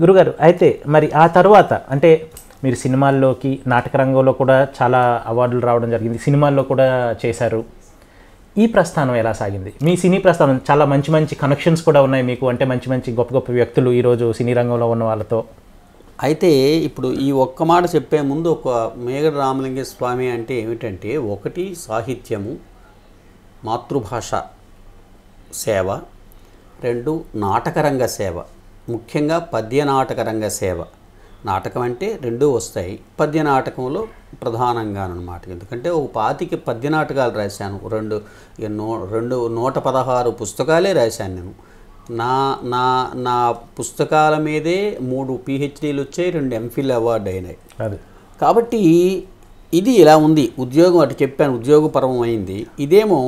గురుగారు అయితే మరి ఆ తర్వాత అంటే మీరు సినిమాల్లోకి నాటక రంగంలో కూడా చాలా అవార్డులు రావడం జరిగింది సినిమాల్లో కూడా చేశారు ఈ ప్రస్థానం ఎలా సాగింది మీ సినీ ప్రస్థానం చాలా మంచి మంచి కనెక్షన్స్ కూడా ఉన్నాయి మీకు అంటే మంచి మంచి గొప్ప గొప్ప వ్యక్తులు ఈరోజు సినీ రంగంలో ఉన్న వాళ్ళతో అయితే ఇప్పుడు ఈ ఒక్క మాట చెప్పే ముందు ఒక మేఘడ రామలింగ స్వామి అంటే ఏమిటంటే ఒకటి సాహిత్యము మాతృభాష సేవ రెండు నాటకరంగ సేవ ముఖ్యంగా పద్య నాటక రంగ సేవ నాటకం అంటే రెండూ వస్తాయి పద్య నాటకంలో ప్రధానంగానమాట ఎందుకంటే ఒక పాతికి పద్య నాటకాలు రాశాను రెండు ఎన్నో రెండు నూట పదహారు పుస్తకాలే రాశాను నేను నా నా నా పుస్తకాల మీదే మూడు పిహెచ్డీలు వచ్చాయి రెండు ఎంఫిల్ అవార్డు అయినాయి కాబట్టి ఇది ఇలా ఉంది ఉద్యోగం అటు చెప్పాను ఉద్యోగపరమైంది అయింది ఇదేమో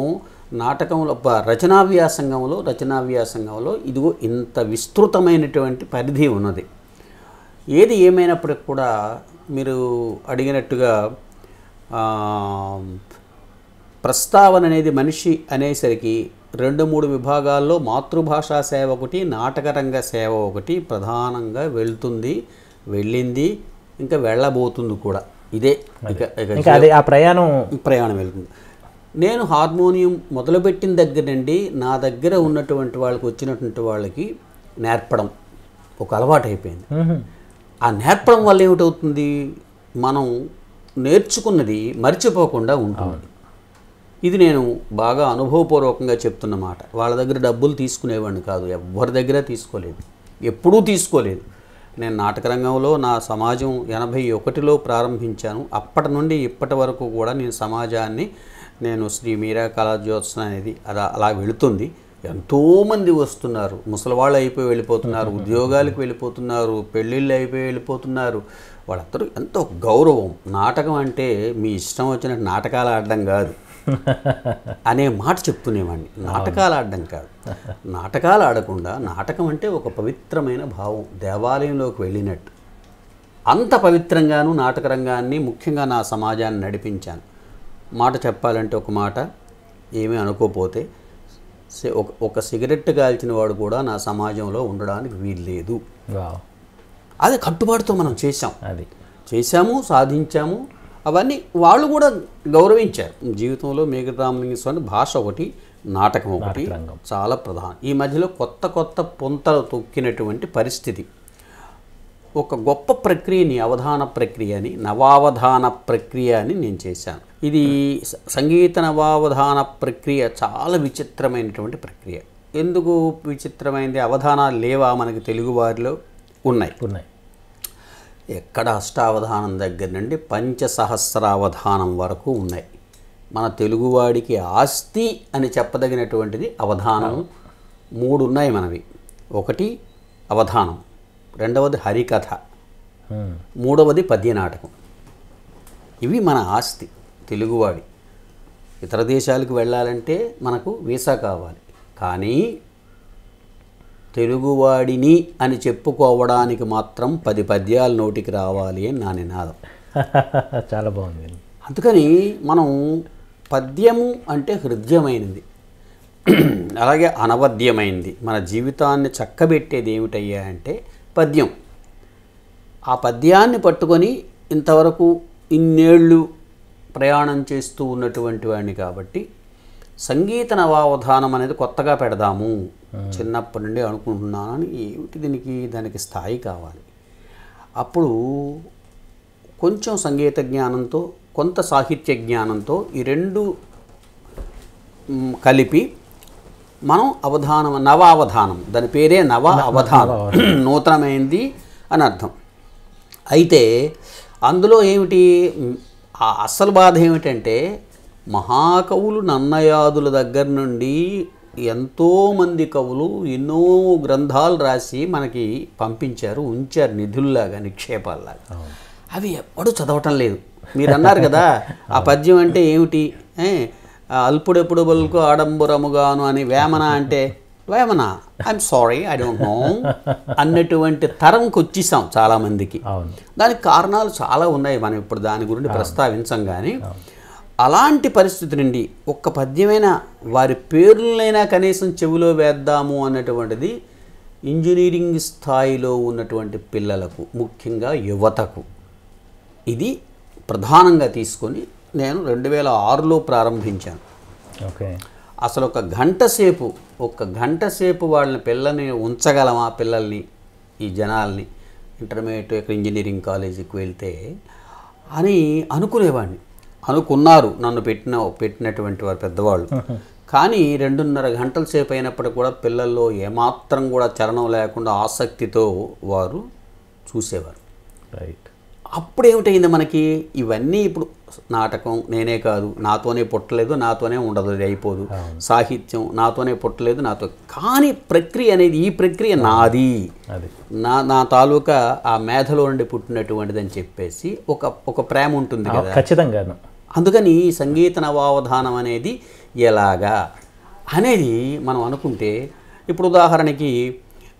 నాటకంలో రచనా వ్యాసంగంలో రచనా వ్యాసంగంలో ఇదిగో ఇంత విస్తృతమైనటువంటి పరిధి ఉన్నది ఏది ఏమైనప్పటికి కూడా మీరు అడిగినట్టుగా ప్రస్తావన అనేది మనిషి అనేసరికి రెండు మూడు విభాగాల్లో మాతృభాషా సేవ ఒకటి నాటకరంగ సేవ ఒకటి ప్రధానంగా వెళ్తుంది వెళ్ళింది ఇంకా వెళ్ళబోతుంది కూడా ఇదే ఇక ఆ ప్రయాణం ప్రయాణం వెళ్తుంది నేను హార్మోనియం మొదలుపెట్టిన దగ్గర నుండి నా దగ్గర ఉన్నటువంటి వాళ్ళకి వచ్చినటువంటి వాళ్ళకి నేర్పడం ఒక అలవాటు అయిపోయింది ఆ నేర్పడం వల్ల ఏమిటవుతుంది మనం నేర్చుకున్నది మర్చిపోకుండా ఉంటుంది ఇది నేను బాగా అనుభవపూర్వకంగా చెప్తున్న మాట వాళ్ళ దగ్గర డబ్బులు తీసుకునేవాడిని కాదు ఎవరి దగ్గర తీసుకోలేదు ఎప్పుడూ తీసుకోలేదు నేను నాటక రంగంలో నా సమాజం ఎనభై ఒకటిలో ప్రారంభించాను అప్పటి నుండి ఇప్పటి వరకు కూడా నేను సమాజాన్ని నేను శ్రీ మీరా కళాజ్యోత్సవం అనేది అలా అలా వెళుతుంది ఎంతోమంది వస్తున్నారు ముసలివాళ్ళు అయిపోయి వెళ్ళిపోతున్నారు ఉద్యోగాలకు వెళ్ళిపోతున్నారు పెళ్ళిళ్ళు అయిపోయి వెళ్ళిపోతున్నారు వాళ్ళందరూ ఎంతో గౌరవం నాటకం అంటే మీ ఇష్టం వచ్చిన నాటకాలు ఆడడం కాదు అనే మాట చెప్తునేవాడిని నాటకాలు ఆడడం కాదు నాటకాలు ఆడకుండా నాటకం అంటే ఒక పవిత్రమైన భావం దేవాలయంలోకి వెళ్ళినట్టు అంత పవిత్రంగాను నాటకరంగాన్ని ముఖ్యంగా నా సమాజాన్ని నడిపించాను మాట చెప్పాలంటే ఒక మాట ఏమీ అనుకోపోతే ఒక ఒక సిగరెట్ కాల్చిన వాడు కూడా నా సమాజంలో ఉండడానికి వీల్లేదు అదే కట్టుబాటుతో మనం చేసాం అది చేశాము సాధించాము అవన్నీ వాళ్ళు కూడా గౌరవించారు జీవితంలో మేఘరామలింగ స్వామి భాష ఒకటి నాటకం ఒకటి చాలా ప్రధానం ఈ మధ్యలో కొత్త కొత్త పొంతలు తొక్కినటువంటి పరిస్థితి ఒక గొప్ప ప్రక్రియని అవధాన ప్రక్రియని నవావధాన ప్రక్రియ అని నేను చేశాను ఇది సంగీత నవావధాన ప్రక్రియ చాలా విచిత్రమైనటువంటి ప్రక్రియ ఎందుకు విచిత్రమైంది అవధానాలు లేవా మనకి తెలుగువారిలో ఉన్నాయి ఉన్నాయి ఎక్కడ అష్టావధానం దగ్గర నుండి పంచసహస్రావధానం వరకు ఉన్నాయి మన తెలుగువాడికి ఆస్తి అని చెప్పదగినటువంటిది అవధానం మూడు ఉన్నాయి మనవి ఒకటి అవధానం రెండవది హరికథ మూడవది పద్యనాటకం ఇవి మన ఆస్తి తెలుగువాడి ఇతర దేశాలకు వెళ్ళాలంటే మనకు వీసా కావాలి కానీ తెలుగువాడిని అని చెప్పుకోవడానికి మాత్రం పది పద్యాలు నోటికి రావాలి అని నా నినాదం చాలా బాగుంది అందుకని మనం పద్యము అంటే హృదయమైనది అలాగే అనవద్యమైంది మన జీవితాన్ని చక్కబెట్టేది ఏమిటయ్యా అంటే పద్యం ఆ పద్యాన్ని పట్టుకొని ఇంతవరకు ఇన్నేళ్ళు ప్రయాణం చేస్తూ ఉన్నటువంటి వాడిని కాబట్టి సంగీత నవావధానం అనేది కొత్తగా పెడదాము చిన్నప్పటి నుండి అనుకుంటున్నాను ఏమిటి దీనికి దానికి స్థాయి కావాలి అప్పుడు కొంచెం సంగీత జ్ఞానంతో కొంత సాహిత్య జ్ఞానంతో ఈ రెండు కలిపి మనం అవధానం నవ అవధానం దాని పేరే నవ అవధానం నూతనమైంది అని అర్థం అయితే అందులో ఏమిటి ఆ అస్సలు బాధ ఏమిటంటే మహాకవులు నన్నయాదుల దగ్గర నుండి ఎంతోమంది కవులు ఎన్నో గ్రంథాలు రాసి మనకి పంపించారు ఉంచారు నిధుల్లాగా నిక్షేపాల్లాగా అవి ఎప్పుడూ చదవటం లేదు మీరు అన్నారు కదా ఆ పద్యం అంటే ఏమిటి అల్పుడెప్పుడు బలుకు ఆడంబరముగాను అని వేమన అంటే Vemana I'm sorry I don't know అన్నటువంటి తరంకి వచ్చేసాం చాలామందికి దానికి కారణాలు చాలా ఉన్నాయి మనం ఇప్పుడు దాని గురించి ప్రస్తావించం కానీ అలాంటి పరిస్థితి నుండి ఒక్క పద్యమైన వారి పేర్లైనా కనీసం చెవిలో వేద్దాము అన్నటువంటిది ఇంజనీరింగ్ స్థాయిలో ఉన్నటువంటి పిల్లలకు ముఖ్యంగా యువతకు ఇది ప్రధానంగా తీసుకొని నేను రెండు వేల ఆరులో ప్రారంభించాను ఓకే అసలు ఒక గంట సేపు ఒక గంట సేపు వాళ్ళని పిల్లల్ని ఉంచగలమా పిల్లల్ని ఈ జనాల్ని ఇంటర్మీడియట్ ఇంజనీరింగ్ కాలేజీకి వెళ్తే అని అనుకునేవాడిని అనుకున్నారు నన్ను పెట్టిన పెట్టినటువంటి వారు పెద్దవాళ్ళు కానీ రెండున్నర గంటల సేపు అయినప్పటికీ కూడా పిల్లల్లో ఏమాత్రం కూడా చలనం లేకుండా ఆసక్తితో వారు చూసేవారు రైట్ అప్పుడు ఏమిటైంది మనకి ఇవన్నీ ఇప్పుడు నాటకం నేనే కాదు నాతోనే పుట్టలేదు నాతోనే ఉండదు అది అయిపోదు సాహిత్యం నాతోనే పుట్టలేదు నాతో కానీ ప్రక్రియ అనేది ఈ ప్రక్రియ నాది నా నా తాలూకా ఆ మేధలో నుండి పుట్టినటువంటిది అని చెప్పేసి ఒక ఒక ప్రేమ ఉంటుంది కదా ఖచ్చితంగా అందుకని సంగీత నవావధానం అనేది ఎలాగా అనేది మనం అనుకుంటే ఇప్పుడు ఉదాహరణకి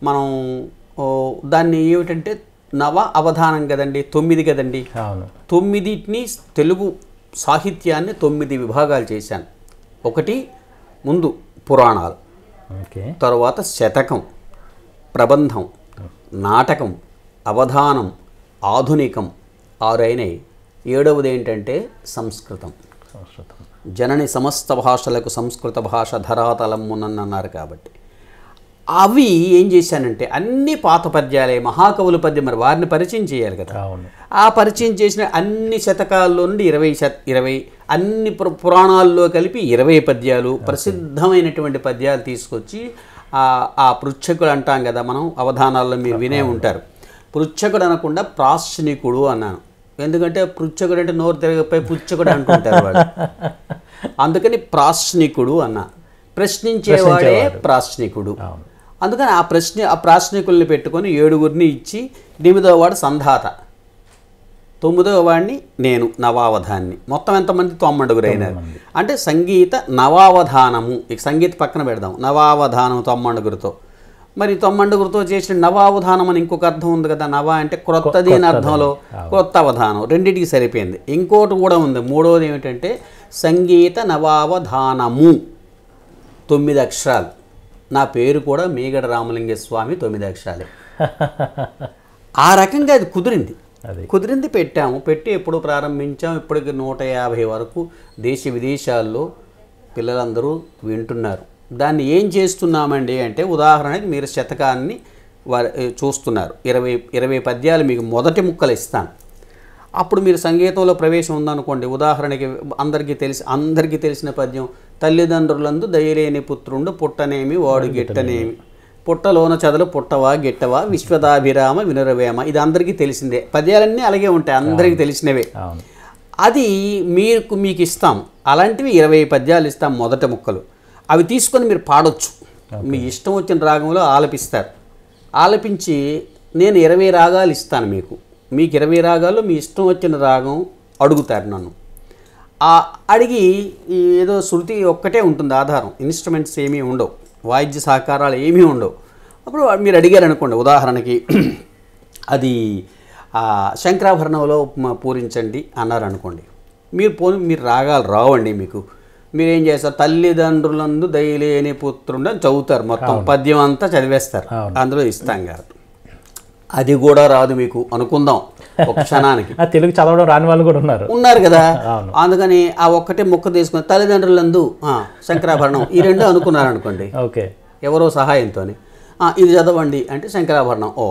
మనం దాన్ని ఏమిటంటే నవ అవధానం కదండి తొమ్మిది కదండి తొమ్మిదిని తెలుగు సాహిత్యాన్ని తొమ్మిది విభాగాలు చేశాను ఒకటి ముందు పురాణాలు తర్వాత శతకం ప్రబంధం నాటకం అవధానం ఆధునికం ఆరైనవి ఏడవది ఏంటంటే సంస్కృతం జనని సమస్త భాషలకు సంస్కృత భాష ధరాతలం మునన్నన్నారు కాబట్టి అవి ఏం చేశానంటే అన్ని పాత పద్యాలే మహాకవుల పద్యం మరి వారిని పరిచయం చేయాలి కదా ఆ పరిచయం చేసిన అన్ని శతకాల్లో నుండి ఇరవై శత ఇరవై అన్ని పురాణాల్లో కలిపి ఇరవై పద్యాలు ప్రసిద్ధమైనటువంటి పద్యాలు తీసుకొచ్చి ఆ పృచ్ఛకుడు అంటాం కదా మనం అవధానాల్లో మీరు వినే ఉంటారు పృచ్ఛకుడు అనకుండా ప్రాశ్నికుడు అన్నాను ఎందుకంటే పృచ్ఛకుడు అంటే నోరు తిరగపై పుచ్చకుడు అంటుంటారు అందుకని ప్రాశ్నికుడు అన్నా ప్రశ్నించేవాడే ప్రాశ్నికుడు అందుకని ఆ ప్రశ్న ఆ ప్రాశ్నికుల్ని పెట్టుకొని ఏడుగురిని ఇచ్చి ఎనిమిదవ వాడు సంధాత తొమ్మిదవ వాడిని నేను నవావధాన్ని మొత్తం ఎంతమంది తొమ్మండుగురు అయినారు అంటే సంగీత నవావధానము ఇక సంగీత పక్కన పెడదాం నవావధానం తొమ్మండుగురితో మరి తొమ్మండుగురితో చేసిన నవావధానం అని ఇంకొక అర్థం ఉంది కదా నవా అంటే క్రొత్తది అని అర్థంలో క్రొత్త అవధానం రెండింటికి సరిపోయింది ఇంకోటి కూడా ఉంది మూడోది ఏమిటంటే సంగీత నవావధానము తొమ్మిది అక్షరాలు నా పేరు కూడా మీగడ రామలింగే స్వామి తొమ్మిది అక్షరాలే ఆ రకంగా అది కుదిరింది కుదిరింది పెట్టాము పెట్టి ఎప్పుడు ప్రారంభించాము ఇప్పటికి నూట యాభై వరకు దేశ విదేశాల్లో పిల్లలందరూ వింటున్నారు దాన్ని ఏం చేస్తున్నామండి అంటే ఉదాహరణకి మీరు శతకాన్ని చూస్తున్నారు ఇరవై ఇరవై పద్యాలు మీకు మొదటి ముక్కలు ఇస్తాను అప్పుడు మీరు సంగీతంలో ప్రవేశం ఉందనుకోండి ఉదాహరణకి అందరికీ తెలిసి అందరికీ తెలిసిన పద్యం తల్లిదండ్రులందు దయలేని పుత్రుండు పుట్టనేమి వాడు గిట్టనేమి పుట్టలోన చదలు పుట్టవా గిట్టవా విశ్వదాభిరామ వినరవేమ ఇది అందరికీ తెలిసిందే పద్యాలన్నీ అలాగే ఉంటాయి అందరికీ తెలిసినవే అది మీకు మీకు ఇస్తాం అలాంటివి ఇరవై పద్యాలు ఇస్తాం మొదట ముక్కలు అవి తీసుకొని మీరు పాడొచ్చు మీ ఇష్టం వచ్చిన రాగంలో ఆలపిస్తారు ఆలపించి నేను ఇరవై రాగాలు ఇస్తాను మీకు మీకు ఇరవై రాగాల్లో మీ ఇష్టం వచ్చిన రాగం అడుగుతారు నన్ను అడిగి ఏదో శృతి ఒక్కటే ఉంటుంది ఆధారం ఇన్స్ట్రుమెంట్స్ ఏమీ ఉండవు వాయిద్య సహకారాలు ఏమీ ఉండవు అప్పుడు మీరు అడిగారు అనుకోండి ఉదాహరణకి అది శంకరాభరణంలో పూరించండి అన్నారు అనుకోండి మీరు పో మీరు రాగాలు రావండి మీకు మీరేం చేస్తారు తల్లిదండ్రులందు దయలేని పుత్రుండని చదువుతారు మొత్తం పద్యం అంతా చదివేస్తారు అందులో ఇస్తాం కాదు అది కూడా రాదు మీకు అనుకుందాం ఒక క్షణానికి తెలుగు చదవడం రాని వాళ్ళు కూడా ఉన్నారు ఉన్నారు కదా అందుకని ఆ ఒక్కటే మొక్క తీసుకుని తల్లిదండ్రులందు శంకరాభరణం ఈ రెండు అనుకున్నారు అనుకోండి ఓకే ఎవరో సహాయంతో ఇది చదవండి అంటే శంకరాభరణం ఓ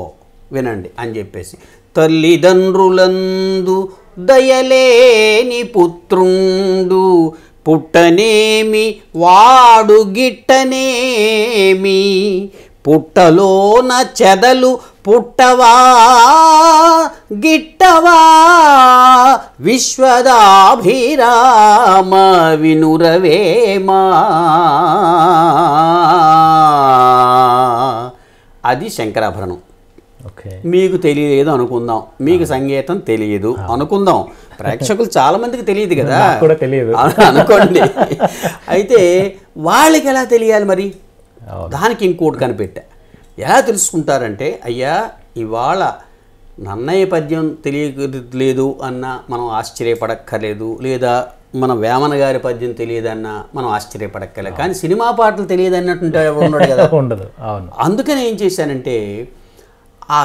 వినండి అని చెప్పేసి తల్లిదండ్రులందు దయలేని పుత్రుండు పుట్టనేమి వాడు గిట్టనేమి పుట్టలోన చెదలు పుట్టవా గిట్టవా విశ్వదాభిరామ వినురవేమా అది శంకరాభరణం మీకు తెలియదు అనుకుందాం మీకు సంగీతం తెలియదు అనుకుందాం ప్రేక్షకులు చాలా మందికి తెలియదు కదా కూడా తెలియదు అనుకోండి అయితే వాళ్ళకి ఎలా తెలియాలి మరి దానికి ఇంకోటి కనిపెట్టా ఎలా తెలుసుకుంటారంటే అయ్యా ఇవాళ నన్నయ్య పద్యం తెలియలేదు అన్న మనం ఆశ్చర్యపడక్కర్లేదు లేదా మన వేమన గారి పద్యం తెలియదన్న మనం ఆశ్చర్యపడక్కర్లేదు కానీ సినిమా పాటలు తెలియదు అన్నట్టుంటే కదా ఉండదు అవును అందుకని ఏం చేశానంటే ఆ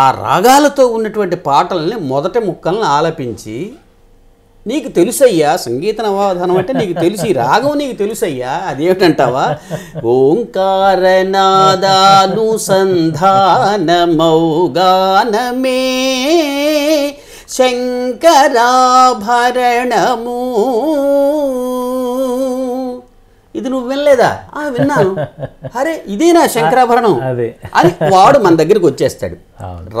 ఆ రాగాలతో ఉన్నటువంటి పాటల్ని మొదట ముక్కల్ని ఆలపించి నీకు తెలుసయ్యా సంగీత నవాధానం అంటే నీకు తెలుసు ఈ రాగం నీకు తెలుసయ్యా అదేమిటంటావా ఓంకారనాదానుసంధానమౌగానమే శంకరాభరణము ఇది నువ్వు వినలేదా ఆ విన్నాను అరే ఇదేనా శంకరాభరణం అని వాడు మన దగ్గరికి వచ్చేస్తాడు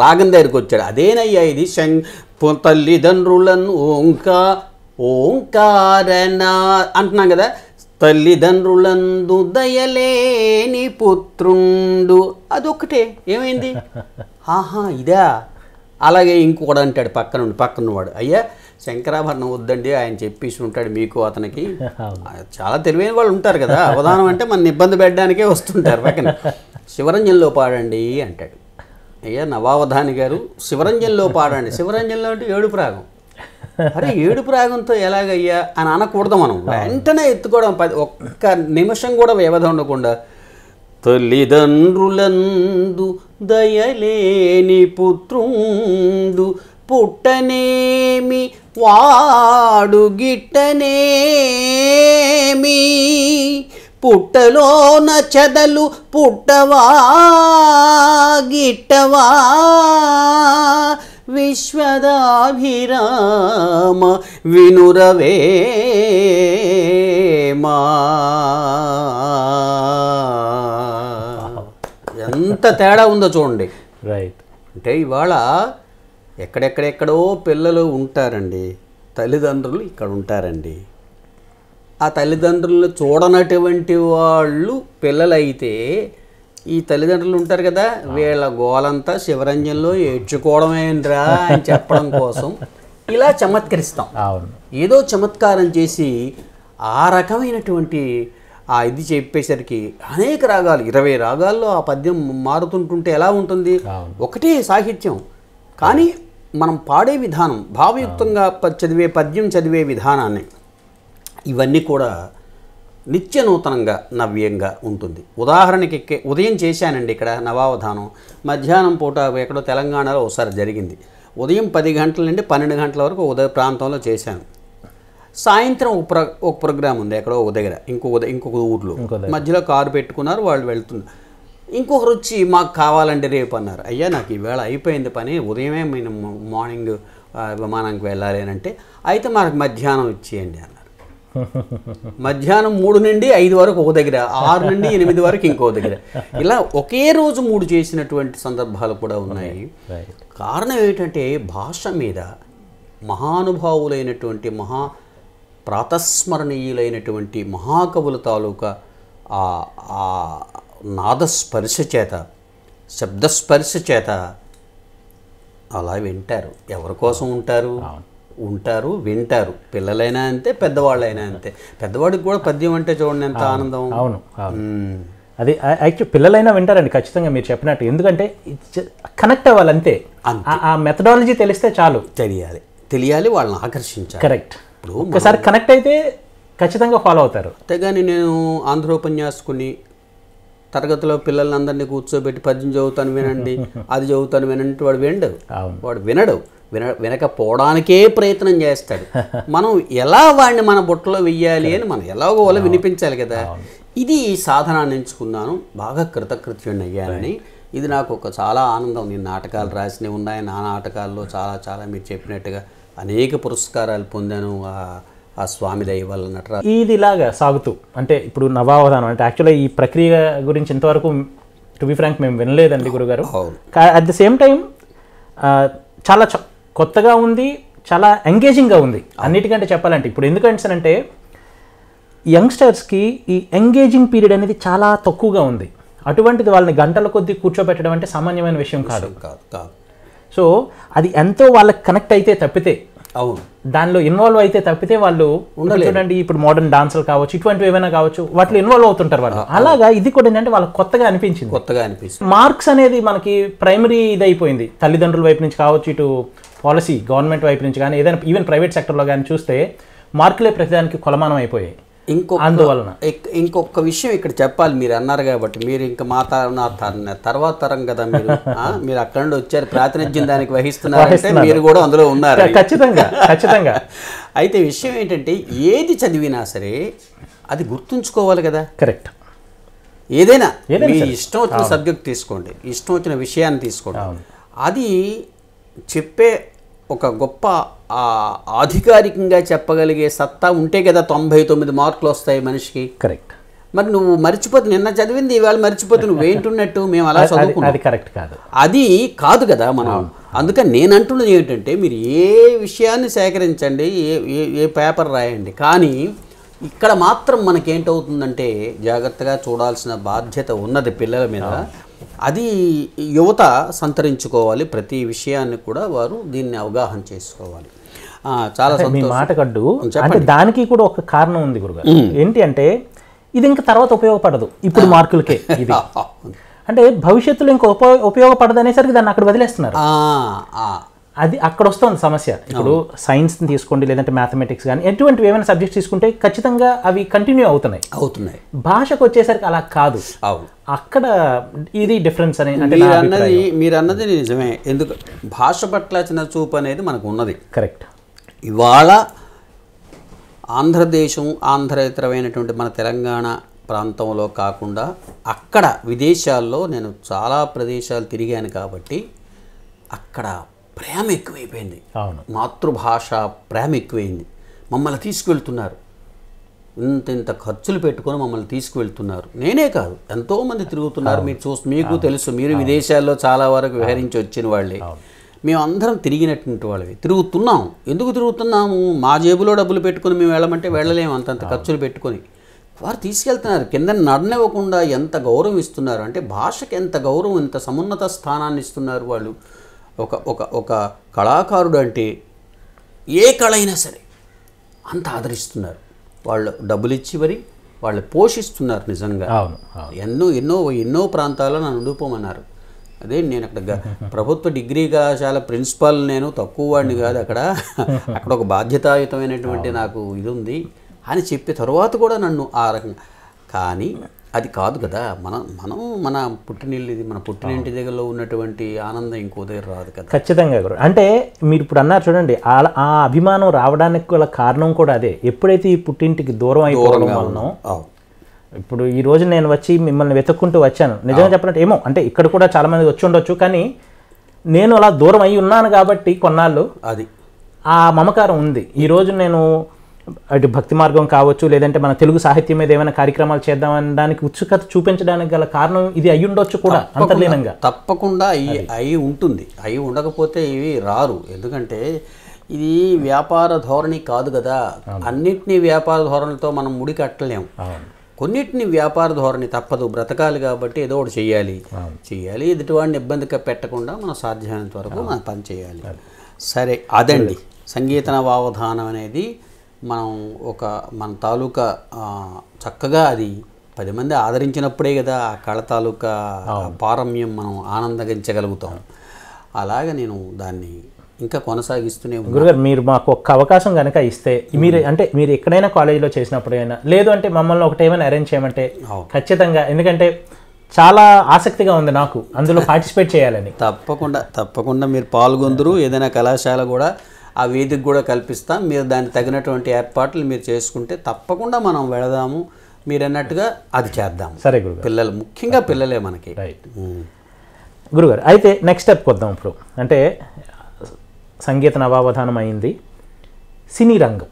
రాగం దగ్గరికి వచ్చాడు అదేనయ్యా ఇది శం తల్లిదండ్రులను ఓంకా ఓంకారనా అంటున్నాం కదా తల్లిదండ్రులందు దయలేని పుత్రుండు అదొక్కటే ఏమైంది ఆహా ఇదా అలాగే ఇంకొకడు అంటాడు పక్కనుండి వాడు అయ్యా శంకరాభరణం వద్దండి ఆయన చెప్పేసి ఉంటాడు మీకు అతనికి చాలా తెలివైన వాళ్ళు ఉంటారు కదా అవధానం అంటే మన ఇబ్బంది పెట్టడానికే వస్తుంటారు పక్కన శివరంజన్లో పాడండి అంటాడు అయ్యా నవావధాని గారు శివరంజన్లో పాడండి శివరంజన్లో అంటే ఏడు ప్రాగం అరే ఏడు ప్రాగంతో ఎలాగయ్యా అని అనకూడదు మనం వెంటనే ఎత్తుకోవడం పది ఒక్క నిమిషం కూడా వ్యవధ ఉండకుండా తల్లిదండ్రులందు దయలేని పుత్రుందు పుట్టనేమి వాడు గిట్టనేమి పుట్టలోన చెదలు పుట్టవా గిట్టవా విశ్వదాభిరామ మా ఎంత తేడా ఉందో చూడండి రైట్ అంటే ఇవాళ ఎక్కడెక్కడెక్కడో పిల్లలు ఉంటారండి తల్లిదండ్రులు ఇక్కడ ఉంటారండి ఆ తల్లిదండ్రులను చూడనటువంటి వాళ్ళు పిల్లలైతే ఈ తల్లిదండ్రులు ఉంటారు కదా వీళ్ళ గోలంతా శివరంజంలో ఏడ్చుకోవడమేంద్రా అని చెప్పడం కోసం ఇలా చమత్కరిస్తాం ఏదో చమత్కారం చేసి ఆ రకమైనటువంటి ఆ ఇది చెప్పేసరికి అనేక రాగాలు ఇరవై రాగాల్లో ఆ పద్యం మారుతుంటుంటే ఎలా ఉంటుంది ఒకటే సాహిత్యం కానీ మనం పాడే విధానం భావయుక్తంగా చదివే పద్యం చదివే విధానాన్ని ఇవన్నీ కూడా నిత్య నూతనంగా నవ్యంగా ఉంటుంది ఉదాహరణకి ఉదయం చేశానండి ఇక్కడ నవావధానం మధ్యాహ్నం పూట ఎక్కడో తెలంగాణలో ఒకసారి జరిగింది ఉదయం పది గంటల నుండి పన్నెండు గంటల వరకు ఉదయ ప్రాంతంలో చేశాను సాయంత్రం ఒక ప్ర ఒక ప్రోగ్రామ్ ఉంది ఎక్కడో ఒక దగ్గర ఇంకో ఇంకొక ఊర్లో మధ్యలో కారు పెట్టుకున్నారు వాళ్ళు వెళ్తున్నారు ఇంకొకరు వచ్చి మాకు కావాలంటే రేపు అన్నారు అయ్యా నాకు ఈవేళ అయిపోయింది పని ఉదయమే మేము మార్నింగ్ విమానానికి వెళ్ళాలి అని అంటే అయితే మనకు మధ్యాహ్నం ఇచ్చేయండి అన్నారు మధ్యాహ్నం మూడు నుండి ఐదు వరకు ఒక దగ్గర ఆరు నుండి ఎనిమిది వరకు ఇంకో దగ్గర ఇలా ఒకే రోజు మూడు చేసినటువంటి సందర్భాలు కూడా ఉన్నాయి కారణం ఏంటంటే భాష మీద మహానుభావులైనటువంటి మహా ప్రాతస్మరణీయులైనటువంటి మహాకవుల తాలూకా నాదస్పర్శ చేత శబ్దస్పర్శ చేత అలా వింటారు ఎవరి కోసం ఉంటారు ఉంటారు వింటారు పిల్లలైనా అంతే పెద్దవాళ్ళైనా అంతే పెద్దవాడికి కూడా పద్యం అంటే చూడండి ఎంత ఆనందం అవును అది యాక్చువల్ పిల్లలైనా వింటారండి ఖచ్చితంగా మీరు చెప్పినట్టు ఎందుకంటే కనెక్ట్ అవ్వాలంతే ఆ మెథడాలజీ తెలిస్తే చాలు తెలియాలి తెలియాలి వాళ్ళని ఆకర్షించాలి కరెక్ట్ ఇప్పుడు ఒకసారి కనెక్ట్ అయితే ఖచ్చితంగా ఫాలో అవుతారు అంతేగాని నేను ఆంధ్రోపన్యాసుకుని తరగతిలో పిల్లలందరినీ కూర్చోబెట్టి పద్యం చదువుతాను వినండి అది చదువుతాను వినంటే వాడు వినడు వాడు వినడు విన వినకపోవడానికే ప్రయత్నం చేస్తాడు మనం ఎలా వాడిని మన బుట్టలో వెయ్యాలి అని మనం ఎలాగో వాళ్ళు వినిపించాలి కదా ఇది ఈ సాధనాన్ని ఎంచుకున్నాను బాగా కృతకృత్యుడిని అయ్యానని ఇది నాకు ఒక చాలా ఆనందం నేను నాటకాలు రాసినవి ఉన్నాయి నా నాటకాల్లో చాలా చాలా మీరు చెప్పినట్టుగా అనేక పురస్కారాలు పొందాను ఆ స్వామి దయ వల్ల ఇది ఇలాగా సాగుతూ అంటే ఇప్పుడు నవావధానం అంటే యాక్చువల్గా ఈ ప్రక్రియ గురించి ఇంతవరకు టు బి ఫ్రాంక్ మేము వినలేదండి గురుగారు అట్ ది సేమ్ టైం చాలా కొత్తగా ఉంది చాలా ఎంగేజింగ్గా ఉంది అన్నిటికంటే చెప్పాలంటే ఇప్పుడు ఎందుకంటే అంటే యంగ్స్టర్స్కి ఈ ఎంగేజింగ్ పీరియడ్ అనేది చాలా తక్కువగా ఉంది అటువంటిది వాళ్ళని గంటల కొద్దీ కూర్చోబెట్టడం అంటే సామాన్యమైన విషయం కాదు కాదు సో అది ఎంతో వాళ్ళకి కనెక్ట్ అయితే తప్పితే అవును దానిలో ఇన్వాల్వ్ అయితే తప్పితే వాళ్ళు చూడండి ఇప్పుడు మోడర్న్ డాన్సులు కావచ్చు ఇటువంటివి ఏమైనా కావచ్చు వాటిలో ఇన్వాల్వ్ అవుతుంటారు వాళ్ళు అలాగా ఇది కూడా ఏంటంటే వాళ్ళకి కొత్తగా అనిపించింది కొత్తగా అనిపించింది మార్క్స్ అనేది మనకి ప్రైమరీ ఇది అయిపోయింది తల్లిదండ్రుల వైపు నుంచి కావచ్చు ఇటు పాలసీ గవర్నమెంట్ వైపు నుంచి కానీ ఏదైనా ఈవెన్ ప్రైవేట్ సెక్టర్లో కానీ చూస్తే మార్కులే ప్రతిదానికి కొలమానం అయిపోయాయి ఇంకొక అందువలన ఇంకొక విషయం ఇక్కడ చెప్పాలి మీరు అన్నారు కాబట్టి మీరు ఇంకా మా తర్వాత తరం కదా మీరు మీరు అక్కడ నుండి వచ్చారు ప్రాతినిధ్యం దానికి వహిస్తున్నారంటే మీరు కూడా అందులో ఉన్నారు ఖచ్చితంగా ఖచ్చితంగా అయితే విషయం ఏంటంటే ఏది చదివినా సరే అది గుర్తుంచుకోవాలి కదా కరెక్ట్ ఏదైనా మీ ఇష్టం వచ్చిన సబ్జెక్ట్ తీసుకోండి ఇష్టం వచ్చిన విషయాన్ని తీసుకోండి అది చెప్పే ఒక గొప్ప ఆధికారికంగా చెప్పగలిగే సత్తా ఉంటే కదా తొంభై తొమ్మిది మార్కులు వస్తాయి మనిషికి కరెక్ట్ మరి నువ్వు మర్చిపోతు నిన్న చదివింది ఇవాళ మర్చిపోతు నువ్వు ఏంటున్నట్టు మేము అలా చదువుకున్నాం కరెక్ట్ కాదు అది కాదు కదా మనం అందుకని నేను అంటున్నది ఏంటంటే మీరు ఏ విషయాన్ని సేకరించండి ఏ ఏ పేపర్ రాయండి కానీ ఇక్కడ మాత్రం మనకేంటవుతుందంటే జాగ్రత్తగా చూడాల్సిన బాధ్యత ఉన్నది పిల్లల మీద అది యువత సంతరించుకోవాలి ప్రతి విషయాన్ని కూడా వారు దీన్ని అవగాహన చేసుకోవాలి చాలా మాట కడ్డు అంటే దానికి కూడా ఒక కారణం ఉంది గురుగారు ఏంటి అంటే ఇది ఇంకా తర్వాత ఉపయోగపడదు ఇప్పుడు మార్కులకే ఇది అంటే భవిష్యత్తులో ఇంకా ఉపయోగపడదు అనేసరికి దాన్ని అక్కడ వదిలేస్తున్నారు అది అక్కడ వస్తుంది సమస్య ఇప్పుడు సైన్స్ని తీసుకోండి లేదంటే మ్యాథమెటిక్స్ కానీ ఎటువంటివి ఏమైనా సబ్జెక్ట్స్ తీసుకుంటే ఖచ్చితంగా అవి కంటిన్యూ అవుతున్నాయి అవుతున్నాయి భాషకు వచ్చేసరికి అలా కాదు అక్కడ ఇది డిఫరెన్స్ అని మీరు అన్నది మీరు అన్నది నిజమే ఎందుకు భాష పట్ల చిన్న చూపు అనేది మనకు ఉన్నది కరెక్ట్ ఇవాళ ఆంధ్రదేశం ఆంధ్రతరమైనటువంటి మన తెలంగాణ ప్రాంతంలో కాకుండా అక్కడ విదేశాల్లో నేను చాలా ప్రదేశాలు తిరిగాను కాబట్టి అక్కడ ప్రేమ ఎక్కువైపోయింది మాతృభాష ప్రేమ ఎక్కువైంది మమ్మల్ని తీసుకువెళ్తున్నారు ఇంత ఇంత ఖర్చులు పెట్టుకొని మమ్మల్ని తీసుకువెళ్తున్నారు నేనే కాదు ఎంతోమంది తిరుగుతున్నారు మీరు చూస్తూ మీకు తెలుసు మీరు విదేశాల్లో చాలా వరకు విహరించి వచ్చిన వాళ్ళే మేమందరం తిరిగినటువంటి వాళ్ళవి తిరుగుతున్నాం ఎందుకు తిరుగుతున్నాము మా జేబులో డబ్బులు పెట్టుకుని మేము వెళ్ళమంటే వెళ్ళలేము అంతంత ఖర్చులు పెట్టుకొని వారు తీసుకెళ్తున్నారు కింద నడనివ్వకుండా ఎంత గౌరవం ఇస్తున్నారు అంటే భాషకి ఎంత గౌరవం ఎంత సమున్నత స్థానాన్ని ఇస్తున్నారు వాళ్ళు ఒక ఒక ఒక కళాకారుడు అంటే ఏ కళ అయినా సరే అంత ఆదరిస్తున్నారు వాళ్ళు డబ్బులు ఇచ్చి మరి వాళ్ళు పోషిస్తున్నారు నిజంగా ఎన్నో ఎన్నో ఎన్నో ప్రాంతాల్లో నన్ను ఉండిపోమన్నారు అదే నేను అక్కడ ప్రభుత్వ డిగ్రీ కళాశాల ప్రిన్సిపాల్ నేను తక్కువ వాడిని కాదు అక్కడ అక్కడ ఒక బాధ్యతాయుతమైనటువంటి నాకు ఇది ఉంది అని చెప్పిన తర్వాత కూడా నన్ను ఆ రకంగా కానీ అది కాదు కదా మనం మనం మన పుట్టినిల్లు మన పుట్టినింటి దగ్గరలో ఉన్నటువంటి ఆనందం ఇంకో దగ్గర రాదు కదా ఖచ్చితంగా అంటే మీరు ఇప్పుడు అన్నారు చూడండి ఆ అభిమానం రావడానికి గల కారణం కూడా అదే ఎప్పుడైతే ఈ పుట్టింటికి దూరం అయిపోవడం వలన ఇప్పుడు ఈ రోజు నేను వచ్చి మిమ్మల్ని వెతుక్కుంటూ వచ్చాను నిజంగా చెప్పినట్టు ఏమో అంటే ఇక్కడ కూడా చాలా మంది వచ్చి ఉండొచ్చు కానీ నేను అలా దూరం అయి ఉన్నాను కాబట్టి కొన్నాళ్ళు అది ఆ మమకారం ఉంది ఈరోజు నేను అటు భక్తి మార్గం కావచ్చు లేదంటే మన తెలుగు సాహిత్యం మీద ఏమైనా కార్యక్రమాలు దానికి ఉత్సుకత చూపించడానికి గల కారణం ఇది అయి ఉండొచ్చు కూడా అంతర్లీనంగా తప్పకుండా అయి ఉంటుంది అయి ఉండకపోతే ఇవి రారు ఎందుకంటే ఇది వ్యాపార ధోరణి కాదు కదా అన్నిటినీ వ్యాపార ధోరణితో మనం ముడి కట్టలేము కొన్నిటిని వ్యాపార ధోరణి తప్పదు బ్రతకాలి కాబట్టి ఏదో ఒకటి చేయాలి చేయాలి ఎదుటి వాడిని ఇబ్బందిగా పెట్టకుండా మనం సాధ్యమైనంత వరకు మనం పని చేయాలి సరే అదండి సంగీత వావధానం అనేది మనం ఒక మన తాలూకా చక్కగా అది పది మంది ఆదరించినప్పుడే కదా ఆ కళ తాలూకా పారమ్యం మనం ఆనందగించగలుగుతాం అలాగ నేను దాన్ని ఇంకా కొనసాగిస్తూనే గురుగారు మీరు మాకు ఒక్క అవకాశం కనుక ఇస్తే మీరు అంటే మీరు ఎక్కడైనా కాలేజీలో చేసినప్పుడైనా లేదు అంటే మమ్మల్ని ఒకటి ఏమైనా అరేంజ్ చేయమంటే ఖచ్చితంగా ఎందుకంటే చాలా ఆసక్తిగా ఉంది నాకు అందులో పార్టిసిపేట్ చేయాలని తప్పకుండా తప్పకుండా మీరు పాల్గొందరు ఏదైనా కళాశాల కూడా ఆ వీధికి కూడా కల్పిస్తాం మీరు దానికి తగినటువంటి ఏర్పాట్లు మీరు చేసుకుంటే తప్పకుండా మనం వెళదాము మీరు అన్నట్టుగా అది చేద్దాం సరే గురు పిల్లలు ముఖ్యంగా పిల్లలే మనకి గురుగారు అయితే నెక్స్ట్ స్టెప్ వద్దాం ఇప్పుడు అంటే సంగీత నవావధానం అయింది సినీ రంగం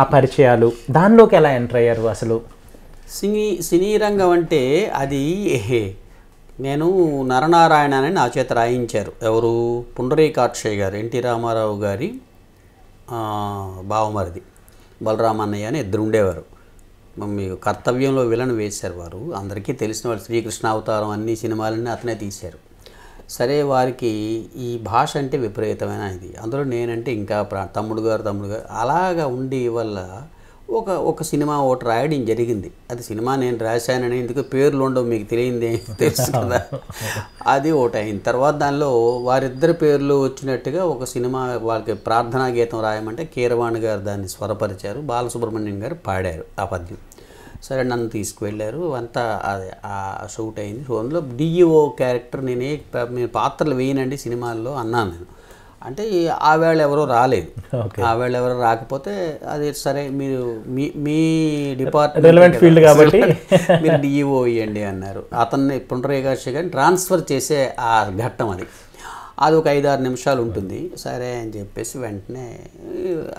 ఆ పరిచయాలు దానిలోకి ఎలా ఎంటర్ అయ్యారు అసలు సినీ సినీ రంగం అంటే అది నేను నరనారాయణ అని నా చేత రాయించారు ఎవరు పుండరీకాక్షయ్య గారు ఎన్టీ రామారావు గారి బావమరిది బలరామన్నయ్య అని ఇద్దరు ఉండేవారు మమ్మీ కర్తవ్యంలో విలన్ వేశారు వారు అందరికీ తెలిసిన వాళ్ళు శ్రీకృష్ణ అవతారం అన్ని సినిమాలన్నీ అతనే తీశారు సరే వారికి ఈ భాష అంటే విపరీతమైన ఇది అందులో నేనంటే ఇంకా తమ్ముడు గారు తమ్ముడు గారు అలాగా ఉండి వల్ల ఒక ఒక సినిమా ఒకటి రాయడం జరిగింది అది సినిమా నేను రాశానని ఎందుకు పేర్లు ఉండవు మీకు తెలియంది తెలుసు కదా అది ఒకటి అయిన తర్వాత దానిలో వారిద్దరి పేర్లు వచ్చినట్టుగా ఒక సినిమా వాళ్ళకి ప్రార్థనా గీతం రాయమంటే కీరవాణి గారు దాన్ని స్వరపరిచారు బాలసుబ్రహ్మణ్యం గారు పాడారు ఆ పద్యం సరే నన్ను తీసుకువెళ్ళారు అంతా అది ఆ షూట్ అయింది అందులో డిఈఓ క్యారెక్టర్ e నేనే పాత్రలు వేయనండి సినిమాల్లో అన్నాను నేను అంటే ఆ వేళ ఎవరో రాలేదు ఆ వేళ ఎవరో రాకపోతే అది సరే మీరు మీ మీ డిపార్ట్మెంట్ ఫీల్డ్ కాబట్టి మీరు డిఈఓ ఇవ్వండి e అన్నారు అతన్ని పునరేగాక్షి కానీ ట్రాన్స్ఫర్ చేసే ఆ ఘట్టం అది అది ఒక ఐదారు నిమిషాలు ఉంటుంది సరే అని చెప్పేసి వెంటనే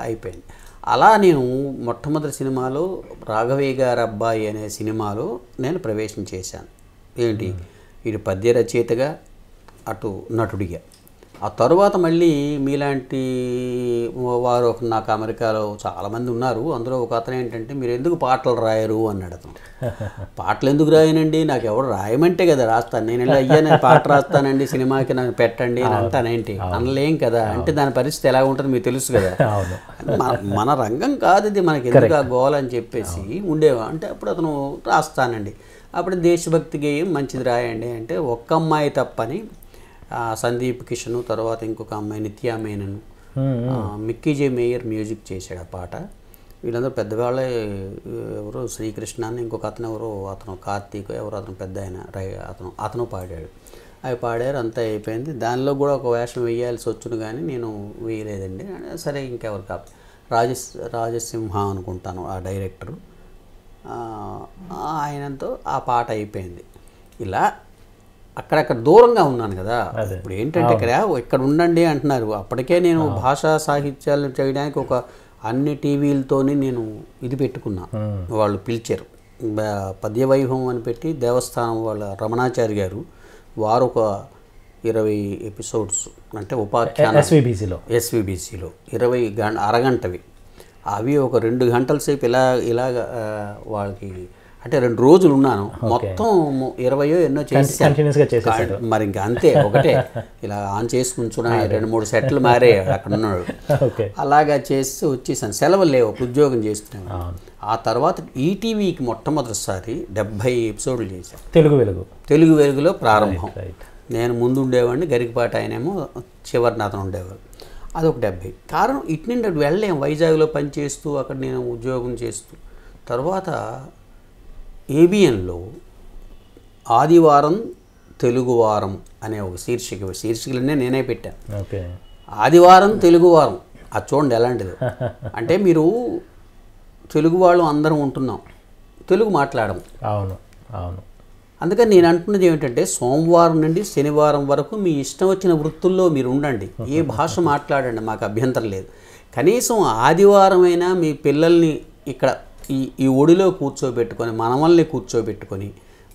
అయిపోయింది అలా నేను మొట్టమొదటి సినిమాలో రాఘవయ్య గారు అబ్బాయి అనే సినిమాలో నేను ప్రవేశం చేశాను ఏంటి ఇటు పద్య రచయితగా అటు నటుడిగా ఆ తర్వాత మళ్ళీ మీలాంటి వారు నాకు అమెరికాలో చాలామంది ఉన్నారు అందులో ఒక అతను ఏంటంటే మీరు ఎందుకు పాటలు రాయరు అని అతను పాటలు ఎందుకు రాయనండి నాకు ఎవరు రాయమంటే కదా రాస్తాను నేను ఇలా అయ్యా నేను పాట రాస్తానండి సినిమాకి నాకు పెట్టండి అని అంటానేంటి అనలేం కదా అంటే దాని పరిస్థితి ఎలా ఉంటుంది మీకు తెలుసు కదా మన రంగం కాదు ఇది మనకి ఎందుకు ఆ గోల్ అని చెప్పేసి ఉండేవా అంటే అప్పుడు అతను రాస్తానండి అప్పుడు దేశభక్తి గేయం మంచిది రాయండి అంటే ఒక్క అమ్మాయి తప్పని సందీప్ కిషన్ తర్వాత ఇంకొక అమ్మాయి నిత్యా మేనను మిక్కీజే మేయర్ మ్యూజిక్ చేశాడు ఆ పాట వీళ్ళందరూ పెద్దవాళ్ళే ఎవరు శ్రీకృష్ణ అని ఇంకొక అతను ఎవరు అతను కార్తీక్ ఎవరు అతను పెద్ద ఆయన రై అతను అతను పాడాడు అవి పాడారు అంతా అయిపోయింది దానిలో కూడా ఒక వేషం వేయాల్సి వచ్చును కానీ నేను వేయలేదండి సరే ఇంకెవరు కాదు రాజ రాజసింహ అనుకుంటాను ఆ డైరెక్టరు ఆయనతో ఆ పాట అయిపోయింది ఇలా అక్కడక్కడ దూరంగా ఉన్నాను కదా ఇప్పుడు ఏంటంటే ఇక్కడ ఇక్కడ ఉండండి అంటున్నారు అప్పటికే నేను భాషా సాహిత్యాలు చేయడానికి ఒక అన్ని టీవీలతోనే నేను ఇది పెట్టుకున్నా వాళ్ళు పిలిచారు పద్యవైభవం అని పెట్టి దేవస్థానం వాళ్ళ రమణాచారి గారు వారు ఒక ఇరవై ఎపిసోడ్స్ అంటే ఉపాధ్యాయ ఎస్విబిసిలో ఎస్విబిసిలో ఇరవై గంట అరగంటవి అవి ఒక రెండు గంటల సేపు ఇలా ఇలాగ వాళ్ళకి అంటే రెండు రోజులు ఉన్నాను మొత్తం ఇరవయో ఎన్నో చేసి మరి ఇంకా అంతే ఒకటే ఇలా ఆన్ చేసుకుంటున్నా రెండు మూడు సెట్లు మారే అక్కడ ఉన్నాడు అలాగా చేస్తే వచ్చేసాను సెలవులు లేవు ఉద్యోగం చేస్తున్నాను ఆ తర్వాత ఈటీవీకి మొట్టమొదటిసారి డెబ్బై ఎపిసోడ్లు చేశాను తెలుగు వెలుగు తెలుగు వెలుగులో ప్రారంభం నేను ముందు ఉండేవాడిని గరికపాటి ఆయనేమో చివరిన అతను ఉండేవాడు అదొక డెబ్బై కారణం ఇటు నుండి వెళ్ళలేము వైజాగ్లో పనిచేస్తూ అక్కడ నేను ఉద్యోగం చేస్తూ తర్వాత ఏబిఎన్లో ఆదివారం తెలుగువారం అనే ఒక శీర్షిక శీర్షికలన్నీ నేనే పెట్టాను ఆదివారం తెలుగువారం అది చూడండి ఎలాంటిది అంటే మీరు తెలుగు వాళ్ళు అందరం ఉంటున్నాం తెలుగు మాట్లాడము అవును అవును అందుకని నేను అంటున్నది ఏమిటంటే సోమవారం నుండి శనివారం వరకు మీ ఇష్టం వచ్చిన వృత్తుల్లో మీరు ఉండండి ఏ భాష మాట్లాడండి మాకు అభ్యంతరం లేదు కనీసం ఆదివారమైనా మీ పిల్లల్ని ఇక్కడ ఈ ఈ ఒడిలో కూర్చోబెట్టుకొని మనమల్ని కూర్చోబెట్టుకొని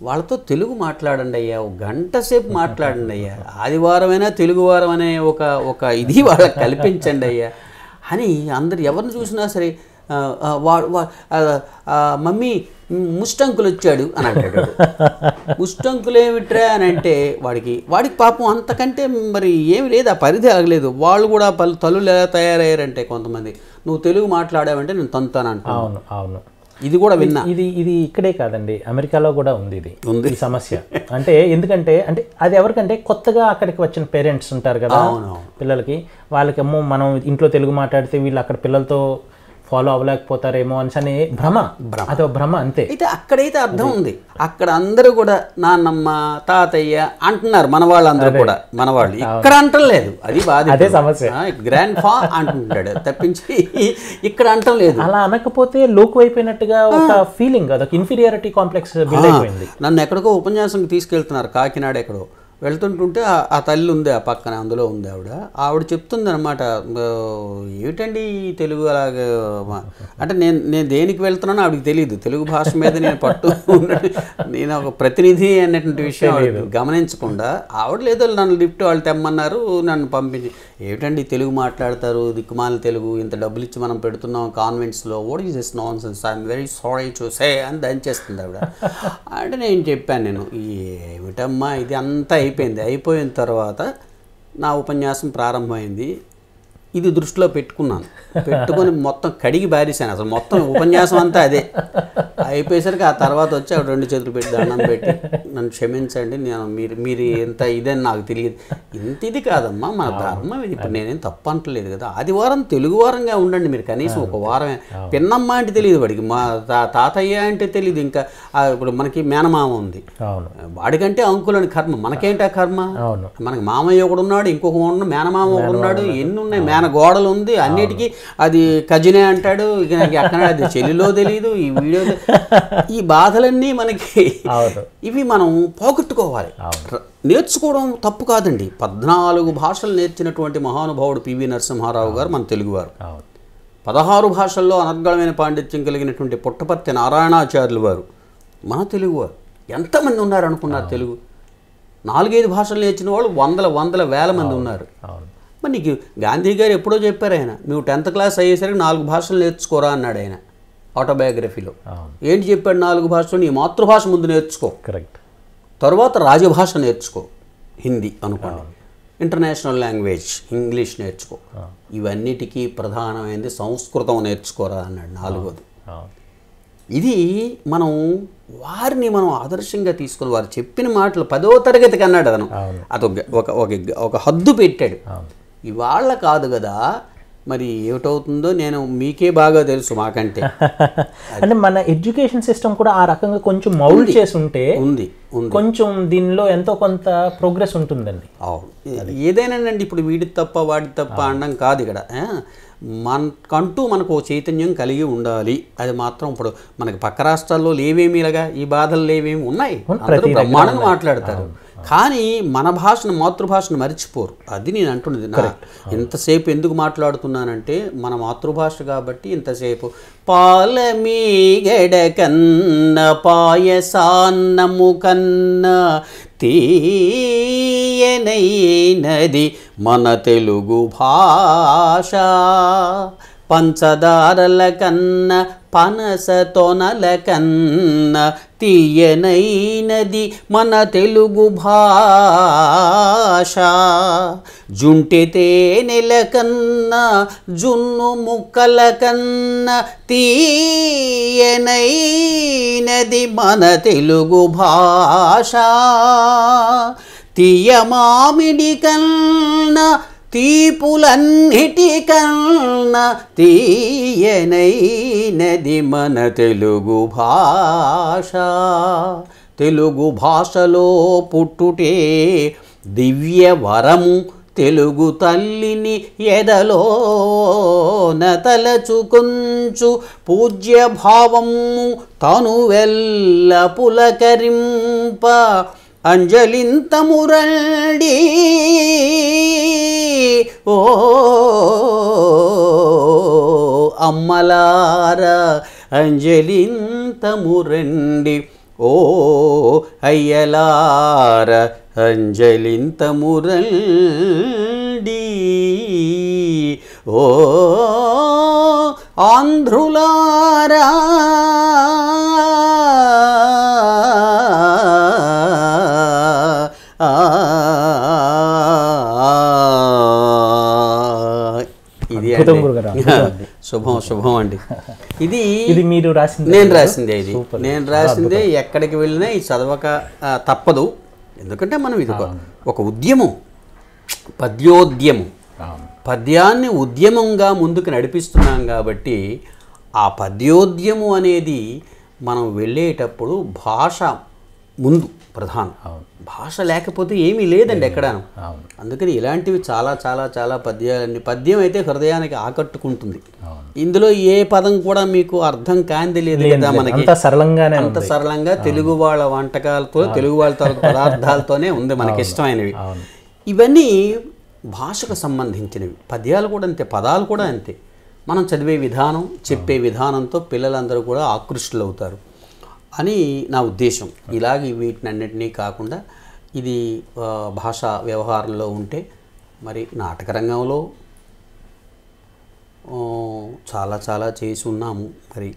వాళ్ళతో తెలుగు మాట్లాడండి అయ్యా ఒక గంట సేపు మాట్లాడండి అయ్యా ఆదివారమైనా తెలుగువారం అనే ఒక ఒక ఇది వాళ్ళకి కల్పించండి అయ్యా అని అందరు ఎవరిని చూసినా సరే వా మమ్మీ ముష్టంకులు వచ్చాడు అని అంటాడు ముష్టంకులు ఏమిట్రా అని అంటే వాడికి వాడికి పాపం అంతకంటే మరి ఏమి లేదు ఆ పరిధి ఆగలేదు వాళ్ళు కూడా పలు తల్లులు ఎలా తయారయ్యారంటే కొంతమంది నువ్వు తెలుగు మాట్లాడావంటే నేను తంతన అవును అవును ఇది కూడా విన్నా ఇది ఇది ఇక్కడే కాదండి అమెరికాలో కూడా ఉంది ఇది ఉంది ఈ సమస్య అంటే ఎందుకంటే అంటే అది ఎవరికంటే కొత్తగా అక్కడికి వచ్చిన పేరెంట్స్ ఉంటారు కదా పిల్లలకి వాళ్ళకి అమ్మో మనం ఇంట్లో తెలుగు మాట్లాడితే వీళ్ళు అక్కడ పిల్లలతో ఫాలో అవ్వలేకపోతారేమో అని భ్రమ అదో భ్రమ అంతే అయితే అక్కడైతే అర్థం ఉంది అక్కడ అందరూ కూడా నాన్నమ్మ తాతయ్య అంటున్నారు మన వాళ్ళందరూ కూడా మన వాళ్ళు ఇక్కడ అంటలేదు అది బాధ అదే సమస్య గ్రాండ్ ఫా అంటుంటాడు తప్పించి ఇక్కడ అంటం లేదు అలా అనకపోతే లోకు అయిపోయినట్టుగా ఒక ఫీలింగ్ అదొక ఇన్ఫీరియారిటీ కాంప్లెక్స్ నన్ను ఎక్కడికో ఉపన్యాసం తీసుకెళ్తున్నారు కాకినాడ ఎక్కడో వెళ్తుంటుంటే ఆ తల్లి ఉంది ఆ పక్కన అందులో ఉంది ఆవిడ ఆవిడ చెప్తుందనమాట ఏమిటండి తెలుగు అలాగే అంటే నేను నేను దేనికి వెళ్తున్నానో ఆవిడకి తెలియదు తెలుగు భాష మీద నేను పట్టు నేను ఒక ప్రతినిధి అనేటువంటి విషయం గమనించకుండా ఆవిడ లేదో నన్ను లిఫ్ట్ వాళ్ళు తెమ్మన్నారు నన్ను పంపించి ఏమిటండి తెలుగు మాట్లాడతారు దిక్కుమాల తెలుగు ఇంత డబ్బులు ఇచ్చి మనం పెడుతున్నాం కాన్వెంట్స్లో what is this nonsense I'm very sorry చూసే అని దంచేస్తుంది ఆవిడ అంటే నేను చెప్పాను నేను ఏమిటమ్మా ఇది అంతా అయిపోయింది అయిపోయిన తర్వాత నా ఉపన్యాసం ప్రారంభమైంది ఇది దృష్టిలో పెట్టుకున్నాను పెట్టుకొని మొత్తం కడిగి బారేశాను అసలు మొత్తం ఉపన్యాసం అంతా అదే అయిపోయేసరికి ఆ తర్వాత వచ్చి అక్కడ రెండు చేతులు పెట్టి దండం పెట్టి నన్ను క్షమించండి నేను మీరు మీరు ఎంత ఇదని నాకు తెలియదు ఇంత ఇది కాదమ్మా మన ధర్మం ఇది ఇప్పుడు నేనేం తప్పంటలేదు కదా ఆదివారం తెలుగు వారంగా ఉండండి మీరు కనీసం ఒక వారమే పిన్నమ్మ అంటే తెలియదు వాడికి మా తాతయ్య అంటే తెలియదు ఇంకా ఇప్పుడు మనకి మేనమామ ఉంది వాడికంటే అంకులని కర్మ మనకేంటా కర్మ మనకి మామయ్య ఒకడు ఉన్నాడు ఇంకొక ఉన్నాడు మేనమామ ఒకడు ఉన్నాడు ఎన్ని ఉన్నాయి ఆయన గోడలు ఉంది అన్నిటికీ అది కజినే అంటాడు ఇక ఎక్కడ అది చెల్లిలో తెలియదు ఈ వీడియో ఈ బాధలన్నీ మనకి ఇవి మనం పోగొట్టుకోవాలి నేర్చుకోవడం తప్పు కాదండి పద్నాలుగు భాషలు నేర్చినటువంటి మహానుభావుడు పివి నరసింహారావు గారు మన తెలుగువారు పదహారు భాషల్లో అనర్గళమైన పాండిత్యం కలిగినటువంటి పుట్టపర్తి నారాయణాచార్యులు వారు మన తెలుగువారు ఎంతమంది ఉన్నారనుకున్నారు తెలుగు నాలుగైదు భాషలు నేర్చిన వాళ్ళు వందల వందల వేల మంది ఉన్నారు మరి నీకు గాంధీ గారు ఎప్పుడో చెప్పారు ఆయన నువ్వు టెన్త్ క్లాస్ అయ్యేసరికి నాలుగు భాషలు నేర్చుకోరా అన్నాడు ఆయన ఆటోబయోగ్రఫీలో ఏంటి చెప్పాడు నాలుగు భాషలు నీ మాతృభాష ముందు నేర్చుకో కరెక్ట్ తర్వాత రాజభాష నేర్చుకో హిందీ అనుకోండి ఇంటర్నేషనల్ లాంగ్వేజ్ ఇంగ్లీష్ నేర్చుకో ఇవన్నిటికీ ప్రధానమైనది సంస్కృతం నేర్చుకోరా అన్నాడు నాలుగోది ఇది మనం వారిని మనం ఆదర్శంగా తీసుకుని వారు చెప్పిన మాటలు పదో తరగతికి అన్నాడు అతను అతను ఒక ఒక హద్దు పెట్టాడు ఇవాళ కాదు కదా మరి ఏమిటవుతుందో నేను మీకే బాగా తెలుసు మాకంటే అంటే మన ఎడ్యుకేషన్ సిస్టమ్ కూడా ఆ రకంగా కొంచెం మౌల్డ్ చేసి ఉంటే ఉంది కొంచెం దీనిలో ఎంతో కొంత ప్రోగ్రెస్ ఉంటుందండి అవును అండి ఇప్పుడు వీడి తప్ప వాడి తప్ప అనడం కాదు ఇక్కడ కంటూ మనకు చైతన్యం కలిగి ఉండాలి అది మాత్రం ఇప్పుడు మనకి పక్క రాష్ట్రాల్లో లేవేమి ఇలాగా ఈ బాధలు లేవేమి ఉన్నాయి బ్రహ్మాండంగా మాట్లాడతారు కానీ మన భాషను మాతృభాషను మర్చిపోరు అది నేను అంటున్నది నా ఇంతసేపు ఎందుకు మాట్లాడుతున్నానంటే మన మాతృభాష కాబట్టి ఇంతసేపు పాలమీ కన్న పాయసాన్నము కన్న తీయనైనది మన తెలుగు భాష పంచదారల కన్న పనసతోనల కన్న తీయనైనది మన తెలుగు భాష జుంటితే నెల కన్నా జున్ను ముక్కల కన్నా తీయనైనది మన తెలుగు భాష తీయ కన్నా తీపులన్నిటికన్నా తీయనైనది మన తెలుగు భాష తెలుగు భాషలో పుట్టుటే దివ్య వరము తెలుగు తల్లిని ఎదలో నతలచుకుంచు పూజ్యభావము తను వెల్ల పులకరింప అంజలింతమురళ్ళీ ఓ అమ్మలారా అంజలింతమురండి ఓ అయ్యలార అంజలింతమురండి ఓ ఆంధ్రులారా శుభం శుభం అండి ఇది ఇది మీరు రాసింది నేను రాసిందే ఇది నేను రాసిందే ఎక్కడికి వెళ్ళినా ఇది చదవక తప్పదు ఎందుకంటే మనం ఇది ఒక ఉద్యమం పద్యోద్యమం పద్యాన్ని ఉద్యమంగా ముందుకు నడిపిస్తున్నాం కాబట్టి ఆ పద్యోద్యమం అనేది మనం వెళ్ళేటప్పుడు భాష ముందు ప్రధానం భాష లేకపోతే ఏమీ లేదండి ఎక్కడ అందుకని ఇలాంటివి చాలా చాలా చాలా పద్యాలన్నీ పద్యం అయితే హృదయానికి ఆకట్టుకుంటుంది ఇందులో ఏ పదం కూడా మీకు అర్థం కాంది లేదు కదా మనకి సరళంగానే అంత సరళంగా తెలుగు వాళ్ళ వంటకాలతో తెలుగు వాళ్ళ పదార్థాలతోనే ఉంది మనకి ఇష్టమైనవి ఇవన్నీ భాషకు సంబంధించినవి పద్యాలు కూడా అంతే పదాలు కూడా అంతే మనం చదివే విధానం చెప్పే విధానంతో పిల్లలందరూ కూడా ఆకృష్టులవుతారు అని నా ఉద్దేశం ఇలాగ వీటిని అన్నింటినీ కాకుండా ఇది భాషా వ్యవహారంలో ఉంటే మరి నాటక రంగంలో చాలా చాలా చేసి ఉన్నాము మరి